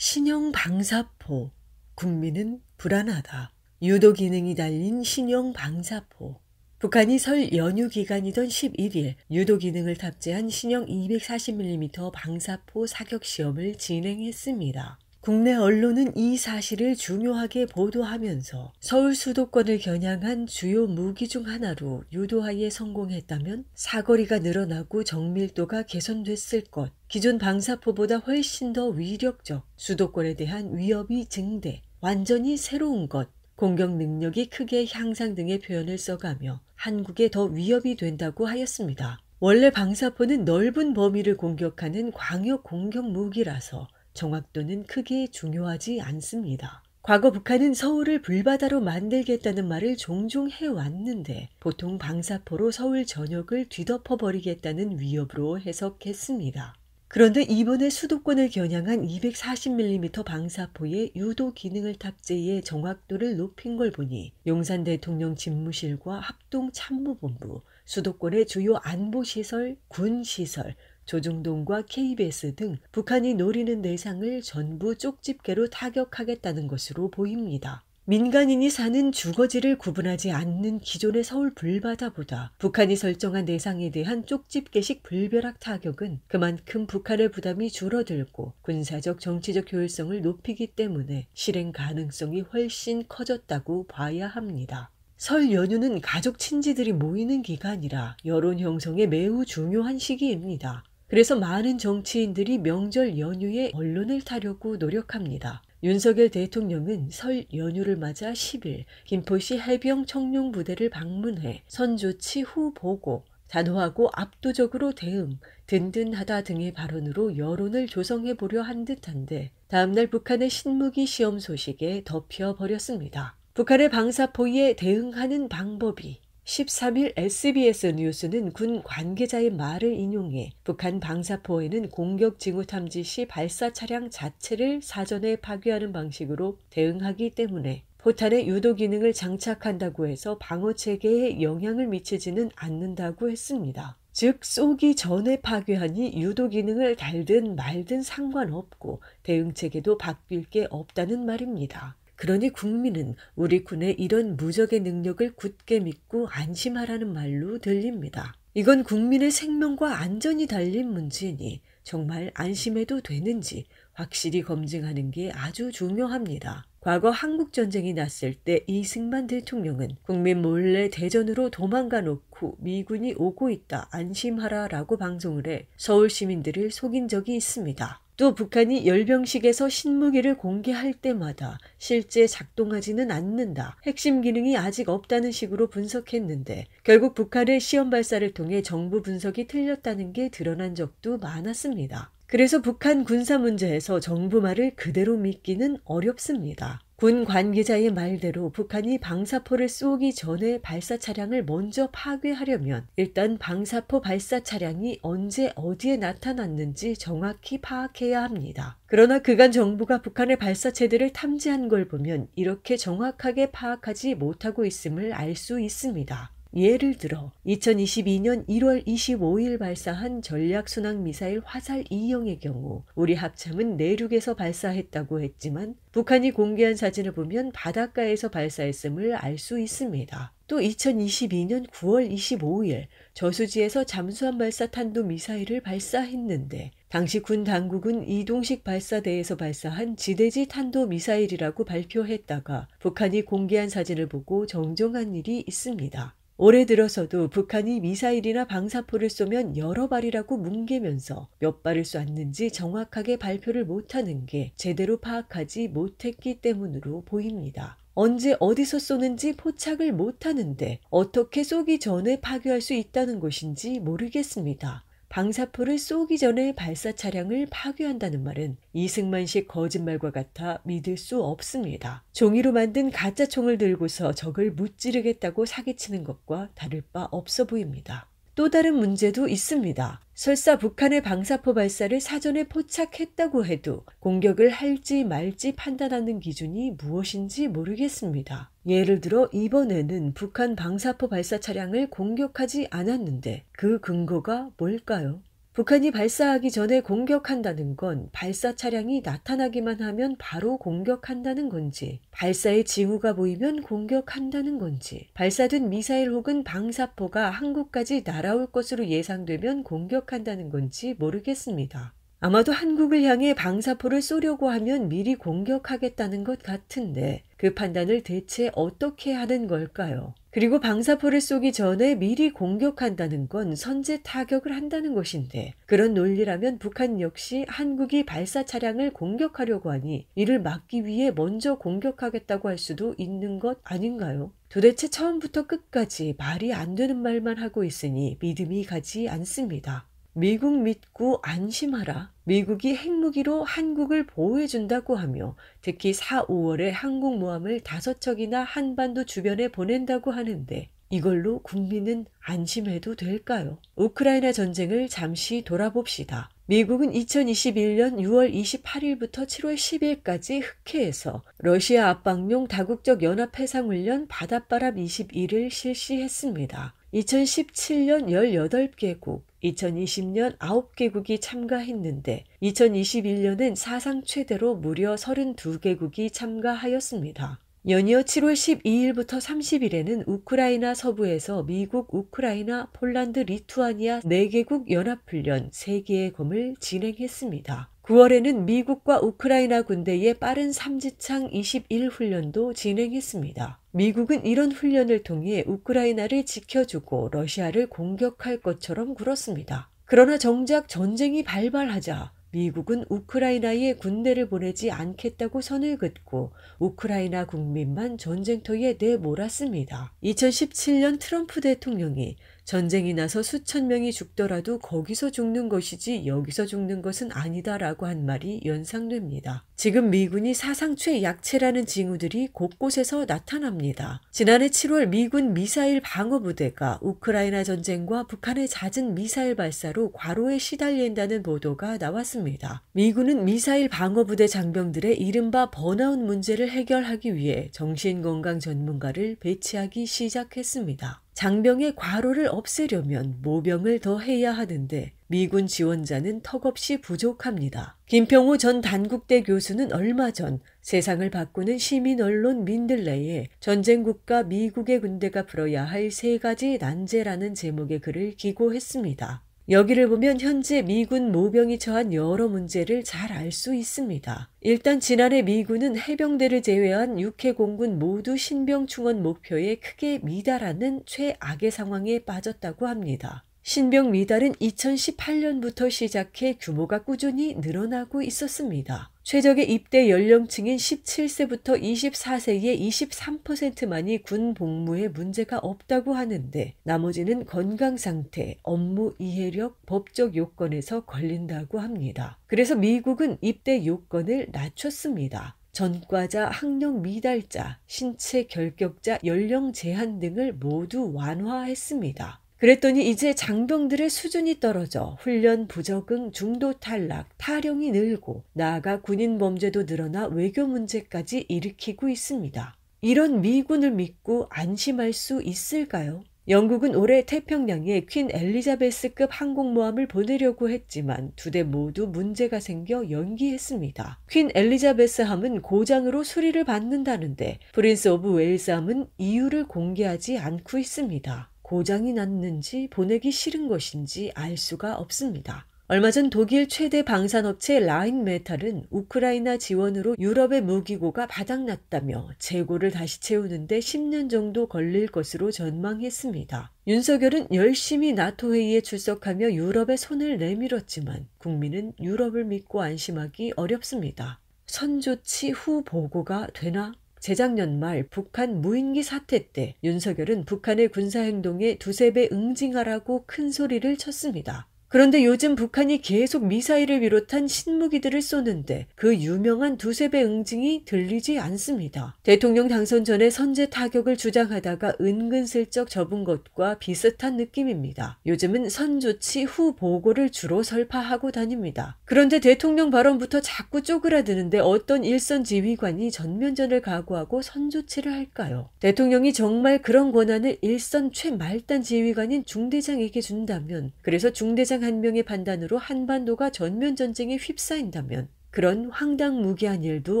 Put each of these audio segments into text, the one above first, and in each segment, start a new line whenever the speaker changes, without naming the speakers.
신형 방사포. 국민은 불안하다. 유도 기능이 달린 신형 방사포. 북한이 설 연휴 기간이던 11일 유도 기능을 탑재한 신형 240mm 방사포 사격 시험을 진행했습니다. 국내 언론은 이 사실을 중요하게 보도하면서 서울 수도권을 겨냥한 주요 무기 중 하나로 유도하에 성공했다면 사거리가 늘어나고 정밀도가 개선됐을 것, 기존 방사포보다 훨씬 더 위력적, 수도권에 대한 위협이 증대, 완전히 새로운 것, 공격 능력이 크게 향상 등의 표현을 써가며 한국에 더 위협이 된다고 하였습니다. 원래 방사포는 넓은 범위를 공격하는 광역 공격 무기라서 정확도는 크게 중요하지 않습니다. 과거 북한은 서울을 불바다로 만들겠다는 말을 종종 해왔는데 보통 방사포로 서울 전역을 뒤덮어버리겠다는 위협으로 해석했습니다. 그런데 이번에 수도권을 겨냥한 240mm 방사포의 유도 기능을 탑재해 정확도를 높인 걸 보니 용산 대통령 집무실과 합동 참모본부, 수도권의 주요 안보시설, 군시설, 조중동과 KBS 등 북한이 노리는 대상을 전부 쪽집게로 타격하겠다는 것으로 보입니다. 민간인이 사는 주거지를 구분하지 않는 기존의 서울 불바다보다 북한이 설정한 대상에 대한 쪽집게식 불벼락 타격은 그만큼 북한의 부담이 줄어들고 군사적 정치적 효율성을 높이기 때문에 실행 가능성이 훨씬 커졌다고 봐야 합니다. 설 연휴는 가족 친지들이 모이는 기간이라 여론 형성에 매우 중요한 시기입니다. 그래서 많은 정치인들이 명절 연휴에 언론을 타려고 노력합니다. 윤석열 대통령은 설 연휴를 맞아 10일 김포시 해병 청룡 부대를 방문해 선조치 후 보고 단호하고 압도적으로 대응, 든든하다 등의 발언으로 여론을 조성해 보려 한 듯한데 다음날 북한의 신무기 시험 소식에 덮여 버렸습니다. 북한의 방사포에 대응하는 방법이 13일 SBS 뉴스는 군 관계자의 말을 인용해 북한 방사포에는 공격 징후 탐지 시 발사 차량 자체를 사전에 파괴하는 방식으로 대응하기 때문에 포탄의 유도 기능을 장착한다고 해서 방어 체계에 영향을 미치지는 않는다고 했습니다. 즉 쏘기 전에 파괴하니 유도 기능을 달든 말든 상관없고 대응 체계도 바뀔 게 없다는 말입니다. 그러니 국민은 우리 군의 이런 무적의 능력을 굳게 믿고 안심하라는 말로 들립니다. 이건 국민의 생명과 안전이 달린 문제니 정말 안심해도 되는지 확실히 검증하는 게 아주 중요합니다. 과거 한국전쟁이 났을 때 이승만 대통령은 국민 몰래 대전으로 도망가 놓고 미군이 오고 있다 안심하라 라고 방송을 해 서울 시민들을 속인 적이 있습니다. 또 북한이 열병식에서 신무기를 공개할 때마다 실제 작동하지는 않는다. 핵심 기능이 아직 없다는 식으로 분석했는데 결국 북한의 시험 발사를 통해 정부 분석이 틀렸다는 게 드러난 적도 많았습니다. 그래서 북한 군사 문제에서 정부 말을 그대로 믿기는 어렵습니다. 군 관계자의 말대로 북한이 방사포를 쏘기 전에 발사 차량을 먼저 파괴하려면 일단 방사포 발사 차량이 언제 어디에 나타났는지 정확히 파악해야 합니다. 그러나 그간 정부가 북한의 발사체들을 탐지한 걸 보면 이렇게 정확하게 파악하지 못하고 있음을 알 수 있습니다. 예를 들어 2022년 1월 25일 발사한 전략순항미사일 화살 2형의 경우 우리 합참은 내륙에서 발사했다고 했지만 북한이 공개한 사진을 보면 바닷가에서 발사했음을 알 수 있습니다. 또 2022년 9월 25일 저수지에서 잠수함 발사 탄도 미사일을 발사했는데 당시 군 당국은 이동식 발사대에서 발사한 지대지 탄도 미사일이라고 발표했다가 북한이 공개한 사진을 보고 정정한 일이 있습니다. 올해 들어서도 북한이 미사일이나 방사포를 쏘면 여러 발이라고 뭉개면서 몇 발을 쐈는지 정확하게 발표를 못하는 게 제대로 파악하지 못했기 때문으로 보입니다. 언제 어디서 쏘는지 포착을 못하는데 어떻게 쏘기 전에 파괴할 수 있다는 것인지 모르겠습니다. 방사포를 쏘기 전에 발사 차량을 파괴한다는 말은 이승만식 거짓말과 같아 믿을 수 없습니다. 종이로 만든 가짜 총을 들고서 적을 무찌르겠다고 사기치는 것과 다를 바 없어 보입니다. 또 다른 문제도 있습니다. 설사 북한의 방사포 발사를 사전에 포착했다고 해도 공격을 할지 말지 판단하는 기준이 무엇인지 모르겠습니다. 예를 들어 이번에는 북한 방사포 발사 차량을 공격하지 않았는데 그 근거가 뭘까요? 북한이 발사하기 전에 공격한다는 건 발사 차량이 나타나기만 하면 바로 공격한다는 건지, 발사의 징후가 보이면 공격한다는 건지, 발사된 미사일 혹은 방사포가 한국까지 날아올 것으로 예상되면 공격한다는 건지 모르겠습니다. 아마도 한국을 향해 방사포를 쏘려고 하면 미리 공격하겠다는 것 같은데 그 판단을 대체 어떻게 하는 걸까요? 그리고 방사포를 쏘기 전에 미리 공격한다는 건 선제 타격을 한다는 것인데 그런 논리라면 북한 역시 한국이 발사 차량을 공격하려고 하니 이를 막기 위해 먼저 공격하겠다고 할 수도 있는 것 아닌가요? 도대체 처음부터 끝까지 말이 안 되는 말만 하고 있으니 믿음이 가지 않습니다. 미국 믿고 안심하라. 미국이 핵무기로 한국을 보호해준다고 하며 특히 4, 5월에 항공모함을 5척이나 한반도 주변에 보낸다고 하는데 이걸로 국민은 안심해도 될까요? 우크라이나 전쟁을 잠시 돌아봅시다. 미국은 2021년 6월 28일부터 7월 10일까지 흑해에서 러시아 압박용 다국적 연합해상훈련 바닷바람 21을 실시했습니다. 2017년 18개국, 2020년 9개국이 참가했는데 2021년은 사상 최대로 무려 32개국이 참가하였습니다. 연이어 7월 12일부터 30일에는 우크라이나 서부에서 미국, 우크라이나, 폴란드, 리투아니아 4개국 연합훈련 3개의 검을 진행했습니다. 9월에는 미국과 우크라이나 군대의 빠른 삼지창 21훈련도 진행했습니다. 미국은 이런 훈련을 통해 우크라이나를 지켜주고 러시아를 공격할 것처럼 굴었습니다. 그러나 정작 전쟁이 발발하자 미국은 우크라이나에 군대를 보내지 않겠다고 선을 긋고 우크라이나 국민만 전쟁터에 내몰았습니다. 2017년 트럼프 대통령이 전쟁이 나서 수천 명이 죽더라도 거기서 죽는 것이지 여기서 죽는 것은 아니다라고 한 말이 연상됩니다. 지금 미군이 사상 최약체라는 징후들이 곳곳에서 나타납니다. 지난해 7월 미군 미사일 방어부대가 우크라이나 전쟁과 북한의 잦은 미사일 발사로 과로에 시달린다는 보도가 나왔습니다. 미군은 미사일 방어부대 장병들의 이른바 번아웃 문제를 해결하기 위해 정신건강 전문가를 배치하기 시작했습니다. 장병의 과로를 없애려면 모병을 더 해야 하는데 미군 지원자는 턱없이 부족합니다. 김평우 전 단국대 교수는 얼마 전 세상을 바꾸는 시민 언론 민들레에 전쟁국가 미국의 군대가 풀어야 할 세 가지 난제라는 제목의 글을 기고했습니다. 여기를 보면 현재 미군 모병이 처한 여러 문제를 잘 알 수 있습니다. 일단 지난해 미군은 해병대를 제외한 육해공군 모두 신병 충원 목표에 크게 미달하는 최악의 상황에 빠졌다고 합니다. 신병 미달은 2018년부터 시작해 규모가 꾸준히 늘어나고 있었습니다. 최적의 입대 연령층인 17세부터 24세의 23%만이 군 복무에 문제가 없다고 하는데 나머지는 건강 상태, 업무 이해력, 법적 요건에서 걸린다고 합니다. 그래서 미국은 입대 요건을 낮췄습니다. 전과자, 학력 미달자, 신체 결격자, 연령 제한 등을 모두 완화했습니다. 그랬더니 이제 장병들의 수준이 떨어져 훈련 부적응, 중도 탈락, 탈영이 늘고 나아가 군인 범죄도 늘어나 외교 문제까지 일으키고 있습니다. 이런 미군을 믿고 안심할 수 있을까요? 영국은 올해 태평양에 퀸 엘리자베스급 항공모함을 보내려고 했지만 두 대 모두 문제가 생겨 연기했습니다. 퀸 엘리자베스함은 고장으로 수리를 받는다는데 프린스 오브 웨일스함은 이유를 공개하지 않고 있습니다. 고장이 났는지 보내기 싫은 것인지 알 수가 없습니다. 얼마 전 독일 최대 방산업체 라인메탈은 우크라이나 지원으로 유럽의 무기고가 바닥났다며 재고를 다시 채우는데 10년 정도 걸릴 것으로 전망했습니다. 윤석열은 열심히 나토 회의에 출석하며 유럽에 손을 내밀었지만 국민은 유럽을 믿고 안심하기 어렵습니다. 선조치 후 보고가 되나 재작년 말 북한 무인기 사태 때 윤석열은 북한의 군사행동에 두세 배 응징하라고 큰 소리를 쳤습니다. 그런데 요즘 북한이 계속 미사일을 비롯한 신무기들을 쏘는데 그 유명한 두세 배 응징이 들리지 않습니다. 대통령 당선 전에 선제 타격을 주장하다가 은근슬쩍 접은 것과 비슷한 느낌입니다. 요즘은 선조치 후 보고를 주로 설파하고 다닙니다. 그런데 대통령 발언부터 자꾸 쪼그라드는데 어떤 일선 지휘관이 전면전을 각오하고 선조치를 할까요? 대통령이 정말 그런 권한을 일선 최말단 지휘관인 중대장에게 준다면 그래서 중대장 대장 한 명의 판단으로 한반도가 전면 전쟁에 휩싸인다면 그런 황당무계한 일도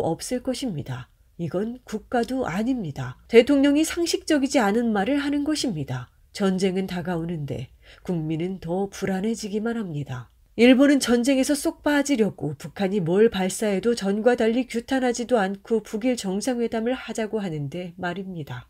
없을 것입니다. 이건 국가도 아닙니다. 대통령이 상식적이지 않은 말을 하는 것입니다. 전쟁은 다가오는데 국민은 더 불안해지기만 합니다. 일본은 전쟁에서 쏙 빠지려고 북한이 뭘 발사해도 전과 달리 규탄하지도 않고 북일 정상회담을 하자고 하는데 말입니다.